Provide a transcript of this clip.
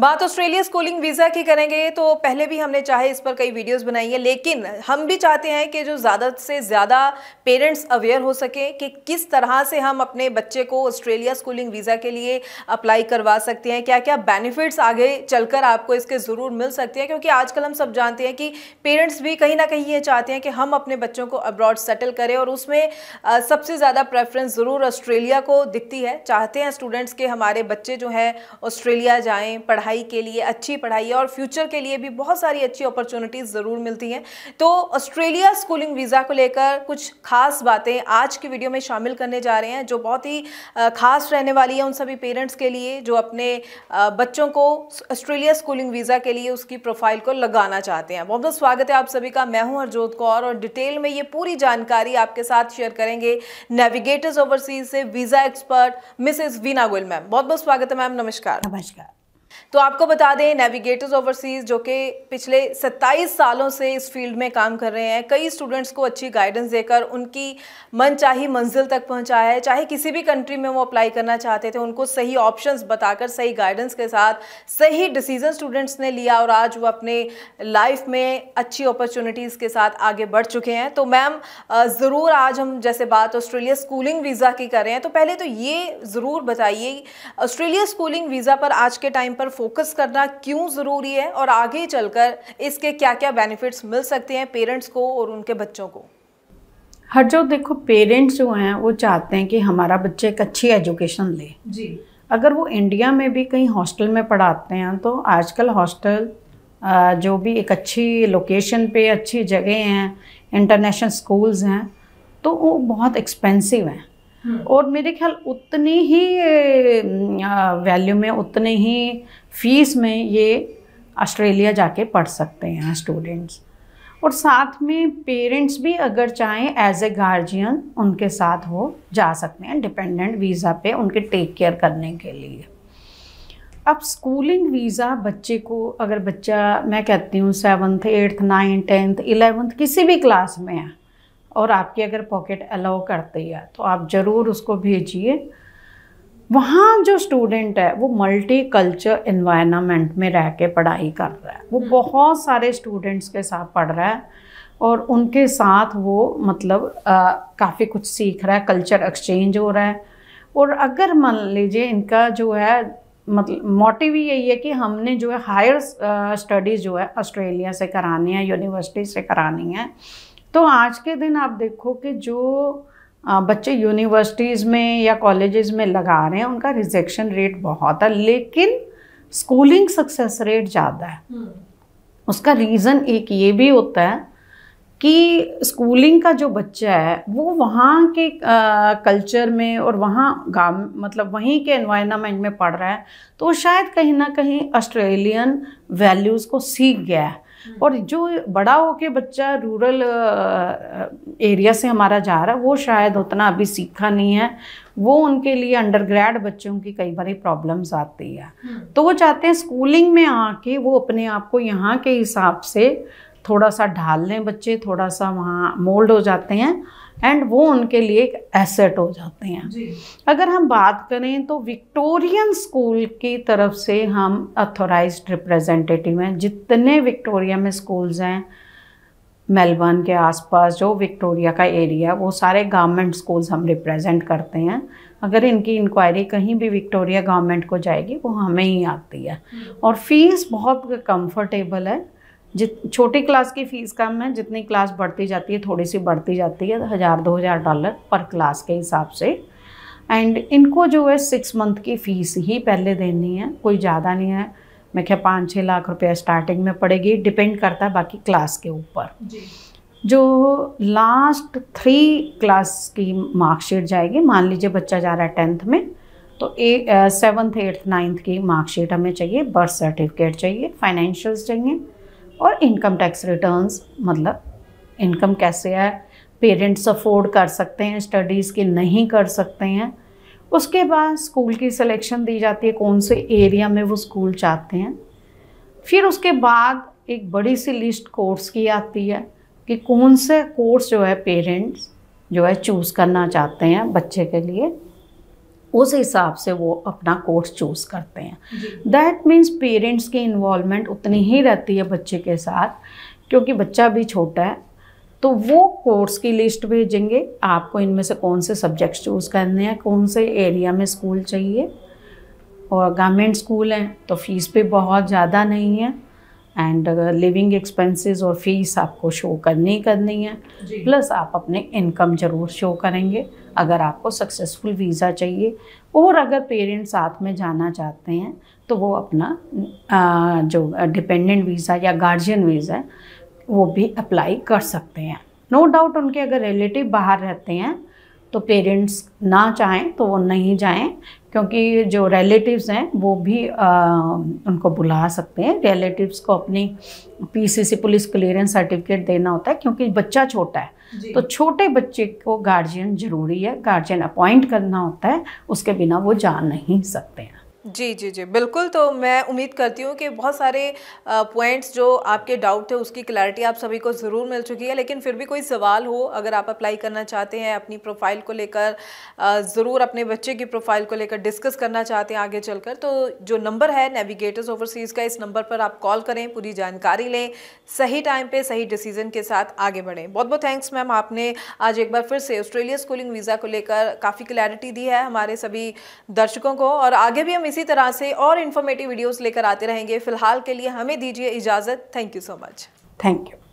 बात Australia schooling visa की करेंगे तो पहले भी हमने चाहे इस पर कई वीडियोस बनाई है लेकिन हम भी चाहते हैं कि जो ज़्यादा से ज़्यादा पेरेंट्स अवेयर हो सकें कि किस तरह से हम अपने बच्चे को ऑस्ट्रेलिया स्कूलिंग वीज़ा के लिए अप्लाई करवा सकते हैं क्या क्या बेनिफिट्स आगे चलकर आपको इसके ज़रूर मिल सकते हैं क्योंकि आजकल हम सब जानते हैं कि पेरेंट्स भी कहीं ना कहीं ये चाहते हैं कि हम अपने बच्चों को अब्रॉड सेटल करें और उसमें सबसे ज़्यादा प्रेफरेंस ज़रूर ऑस्ट्रेलिया को दिखती है चाहते हैं स्टूडेंट्स के हमारे बच्चे जो हैं ऑस्ट्रेलिया जाएँ पढ़ाई पढ़ाई के लिए अच्छी पढ़ाई और फ्यूचर के लिए भी बहुत सारी अच्छी अपॉर्चुनिटीज़ ज़रूर मिलती हैं तो ऑस्ट्रेलिया स्कूलिंग वीज़ा को लेकर कुछ खास बातें आज की वीडियो में शामिल करने जा रहे हैं जो बहुत ही खास रहने वाली है उन सभी पेरेंट्स के लिए जो अपने बच्चों को ऑस्ट्रेलिया स्कूलिंग वीज़ा के लिए उसकी प्रोफाइल को लगाना चाहते हैं बहुत बहुत स्वागत है आप सभी का मैं हूँ हरजोत कौर और डिटेल में ये पूरी जानकारी आपके साथ शेयर करेंगे नेविगेटर्स ओवरसीज से visa expert Mrs Veena Goyal ma'am बहुत बहुत स्वागत है मैम नमस्कार नमस्कार तो आपको बता दें नेविगेटर्स ओवरसीज़ जो कि पिछले 27 सालों से इस फील्ड में काम कर रहे हैं कई स्टूडेंट्स को अच्छी गाइडेंस देकर उनकी मनचाही मंजिल तक पहुंचाया है चाहे किसी भी कंट्री में वो अप्लाई करना चाहते थे उनको सही ऑप्शंस बताकर सही गाइडेंस के साथ सही डिसीजन स्टूडेंट्स ने लिया और आज वो अपने लाइफ में अच्छी अपॉर्चुनिटीज़ के साथ आगे बढ़ चुके हैं तो मैम ज़रूर आज हम जैसे बात ऑस्ट्रेलिया स्कूलिंग वीज़ा की कर रहे हैं तो पहले तो ये ज़रूर बताइए ऑस्ट्रेलिया स्कूलिंग वीज़ा पर आज के टाइम पर पर फोकस करना क्यों ज़रूरी है और आगे चलकर इसके क्या क्या बेनिफिट्स मिल सकते हैं पेरेंट्स को और उनके बच्चों को हर जो देखो पेरेंट्स जो हैं वो चाहते हैं कि हमारा बच्चा एक अच्छी एजुकेशन ले जी अगर वो इंडिया में भी कहीं हॉस्टल में पढ़ाते हैं तो आजकल हॉस्टल जो भी एक अच्छी लोकेशन पे अच्छी जगह हैं इंटरनेशनल स्कूल्स हैं तो वो बहुत एक्सपेंसिव हैं हम्म। और मेरे ख्याल उतने ही वैल्यू में उतनी ही फीस में ये ऑस्ट्रेलिया जाके पढ़ सकते हैं स्टूडेंट्स और साथ में पेरेंट्स भी अगर चाहें एज ए गार्जियन उनके साथ हो जा सकते हैं डिपेंडेंट वीज़ा पे उनके टेक केयर करने के लिए अब स्कूलिंग वीज़ा बच्चे को अगर बच्चा मैं कहती हूँ seventh eighth ninth tenth eleventh किसी भी क्लास में है और आपकी अगर पॉकेट अलाउ करती है तो आप ज़रूर उसको भेजिए वहाँ जो स्टूडेंट है वो मल्टी कल्चर इन्वायरमेंट में रह के पढ़ाई कर रहा है वो हम्म। बहुत सारे स्टूडेंट्स के साथ पढ़ रहा है और उनके साथ वो मतलब काफ़ी कुछ सीख रहा है कल्चर एक्सचेंज हो रहा है और अगर मान लीजिए इनका जो है मतलब मोटिव यही है कि हमने जो है हायर स्टडीज़ जो है ऑस्ट्रेलिया से करानी है यूनिवर्सिटी से करानी है तो आज के दिन आप देखो कि जो बच्चे यूनिवर्सिटीज़ में या कॉलेजेस में लगा रहे हैं उनका रिजेक्शन रेट बहुत है लेकिन स्कूलिंग सक्सेस रेट ज़्यादा है हम्म। उसका रीज़न एक ये भी होता है कि स्कूलिंग का जो बच्चा है वो वहाँ के आ, कल्चर में और वहाँ गाम मतलब वहीं के एनवायरनमेंट में पढ़ रहा है तो शायद कहीं ना कहीं ऑस्ट्रेलियन वैल्यूज़ को सीख गया है हम्म। और जो बड़ा हो के बच्चा रूरल एरिया से हमारा जा रहा है वो शायद उतना अभी सीखा नहीं है वो उनके लिए अंडरग्रेड बच्चों की कई बार प्रॉब्लम्स आती है हम्म। तो वो चाहते हैं स्कूलिंग में आके वो अपने आप को यहाँ के हिसाब से थोड़ा सा ढाल लें बच्चे थोड़ा सा वहाँ मोल्ड हो जाते हैं एंड वो उनके लिए एक एसेट हो जाते हैं अगर हम बात करें तो विक्टोरियन स्कूल की तरफ से हम अथोराइज रिप्रेजेंटेटिव हैं जितने विक्टोरिया में स्कूल्स हैं मेलबर्न के आसपास जो विक्टोरिया का एरिया वो सारे गवर्नमेंट स्कूल्स हम रिप्रेजेंट करते हैं अगर इनकी इंक्वायरी कहीं भी विक्टोरिया गवर्नमेंट को जाएगी वो हमें ही आती है हम्म। और फीस बहुत कंफर्टेबल है जित छोटी क्लास की फ़ीस कम है जितनी क्लास बढ़ती जाती है थोड़ी सी बढ़ती जाती है हज़ार दो हज़ार डॉलर पर क्लास के हिसाब से एंड इनको जो है सिक्स मंथ की फ़ीस ही पहले देनी है कोई ज़्यादा नहीं है मैं क्या पाँच छः लाख रुपया स्टार्टिंग में पड़ेगी डिपेंड करता है बाकी क्लास के ऊपर जो लास्ट थ्री क्लास की मार्कशीट जाएगी मान लीजिए बच्चा जा रहा है टेंथ में तो ए सेवन्थ एट्थ नाइन्थ की मार्कशीट हमें चाहिए बर्थ सर्टिफिकेट चाहिए फाइनेंशियल्स चाहिए और इनकम टैक्स रिटर्न्स मतलब इनकम कैसे है पेरेंट्स अफोर्ड कर सकते हैं स्टडीज़ के नहीं कर सकते हैं उसके बाद स्कूल की सिलेक्शन दी जाती है कौन से एरिया में वो स्कूल चाहते हैं फिर उसके बाद एक बड़ी सी लिस्ट कोर्स की आती है कि कौन से कोर्स जो है पेरेंट्स जो है चूज़ करना चाहते हैं बच्चे के लिए उस हिसाब से वो अपना कोर्स चूज़ करते हैं दैट मीन्स पेरेंट्स की इन्वॉलमेंट उतनी ही रहती है बच्चे के साथ क्योंकि बच्चा भी छोटा है तो वो कोर्स की लिस्ट भेजेंगे आपको इनमें से कौन से सब्जेक्ट्स चूज़ करने हैं कौन से एरिया में स्कूल चाहिए और गवर्नमेंट स्कूल हैं तो फीस भी बहुत ज़्यादा नहीं है एंड लिविंग एक्सपेंसेस और फीस आपको शो करनी ही करनी है प्लस आप अपने इनकम ज़रूर शो करेंगे अगर आपको सक्सेसफुल वीज़ा चाहिए और अगर पेरेंट्स साथ में जाना चाहते हैं तो वो अपना जो डिपेंडेंट वीज़ा या गार्जियन वीज़ा है वो भी अप्लाई कर सकते हैं नो no डाउट उनके अगर रिलेटिव बाहर रहते हैं तो पेरेंट्स ना चाहें तो वो नहीं जाएं क्योंकि जो रिलेटिव्स हैं वो भी आ, उनको बुला सकते हैं रिलेटिव्स को अपनी पीसीसी पुलिस क्लियरेंस सर्टिफिकेट देना होता है क्योंकि बच्चा छोटा है तो छोटे बच्चे को गार्जियन ज़रूरी है गार्जियन अपॉइंट करना होता है उसके बिना वो जा नहीं सकते हैं जी जी जी बिल्कुल तो मैं उम्मीद करती हूँ कि बहुत सारे पॉइंट्स जो आपके डाउट थे उसकी क्लैरिटी आप सभी को ज़रूर मिल चुकी है लेकिन फिर भी कोई सवाल हो अगर आप अप्लाई करना चाहते हैं अपनी प्रोफाइल को लेकर ज़रूर अपने बच्चे की प्रोफाइल को लेकर डिस्कस करना चाहते हैं आगे चलकर तो जो नंबर है नेविगेटर्स ओवरसीज़ का इस नंबर पर आप कॉल करें पूरी जानकारी लें सही टाइम पर सही डिसीजन के साथ आगे बढ़ें बहुत बहुत थैंक्स मैम आपने आज एक बार फिर से ऑस्ट्रेलिया स्कूलिंग वीज़ा को लेकर काफ़ी क्लैरिटी दी है हमारे सभी दर्शकों को और आगे भी हम इसी इसी तरह से और इन्फॉर्मेटिव वीडियोज़ लेकर आते रहेंगे फिलहाल के लिए हमें दीजिए इजाज़त thank you so much thank you